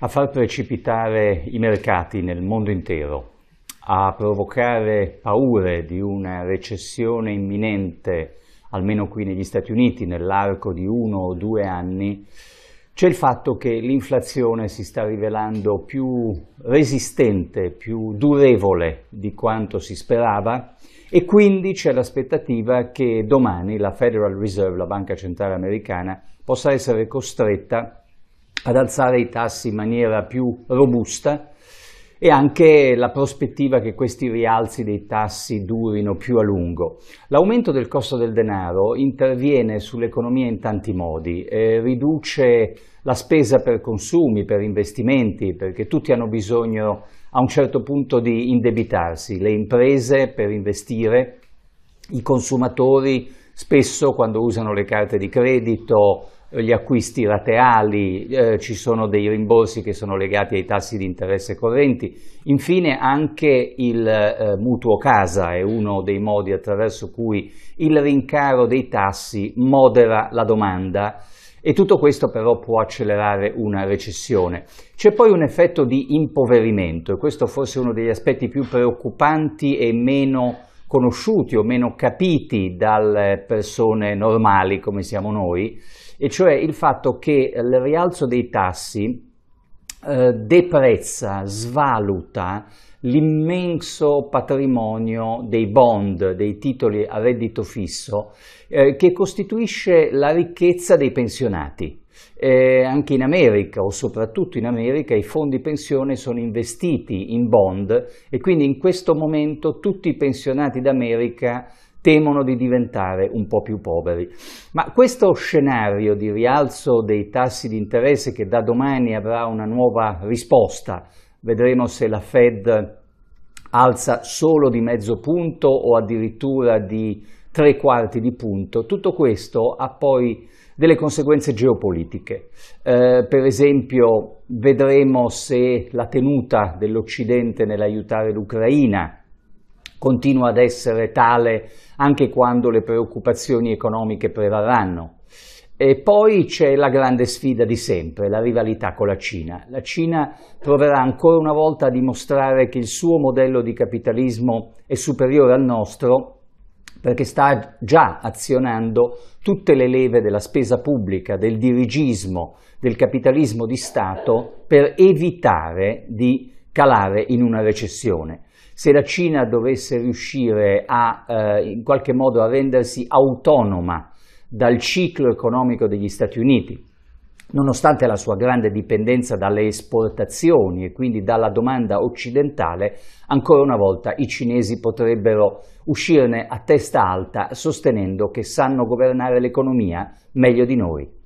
a far precipitare i mercati nel mondo intero, a provocare paure di una recessione imminente, almeno qui negli Stati Uniti, nell'arco di uno o due anni, c'è il fatto che l'inflazione si sta rivelando più resistente, più durevole di quanto si sperava e quindi c'è l'aspettativa che domani la Federal Reserve, la banca centrale americana, possa essere costretta ad alzare i tassi in maniera più robusta e anche la prospettiva che questi rialzi dei tassi durino più a lungo. L'aumento del costo del denaro interviene sull'economia in tanti modi, eh, riduce la spesa per consumi, per investimenti, perché tutti hanno bisogno a un certo punto di indebitarsi, le imprese per investire, i consumatori Spesso quando usano le carte di credito, gli acquisti rateali, eh, ci sono dei rimborsi che sono legati ai tassi di interesse correnti. Infine anche il eh, mutuo casa è uno dei modi attraverso cui il rincaro dei tassi modera la domanda e tutto questo però può accelerare una recessione. C'è poi un effetto di impoverimento e questo forse è uno degli aspetti più preoccupanti e meno conosciuti o meno capiti dalle persone normali come siamo noi, e cioè il fatto che il rialzo dei tassi eh, deprezza, svaluta l'immenso patrimonio dei bond, dei titoli a reddito fisso, eh, che costituisce la ricchezza dei pensionati. Eh, anche in America o soprattutto in America i fondi pensione sono investiti in bond e quindi in questo momento tutti i pensionati d'America temono di diventare un po' più poveri. Ma questo scenario di rialzo dei tassi di interesse che da domani avrà una nuova risposta, vedremo se la Fed alza solo di mezzo punto o addirittura di tre quarti di punto, tutto questo ha poi delle conseguenze geopolitiche. Eh, per esempio vedremo se la tenuta dell'Occidente nell'aiutare l'Ucraina continua ad essere tale anche quando le preoccupazioni economiche prevarranno. E poi c'è la grande sfida di sempre, la rivalità con la Cina. La Cina proverà ancora una volta a dimostrare che il suo modello di capitalismo è superiore al nostro perché sta già azionando tutte le leve della spesa pubblica, del dirigismo, del capitalismo di Stato per evitare di calare in una recessione. Se la Cina dovesse riuscire a eh, in qualche modo a rendersi autonoma dal ciclo economico degli Stati Uniti, nonostante la sua grande dipendenza dalle esportazioni e quindi dalla domanda occidentale, ancora una volta i cinesi potrebbero uscirne a testa alta sostenendo che sanno governare l'economia meglio di noi.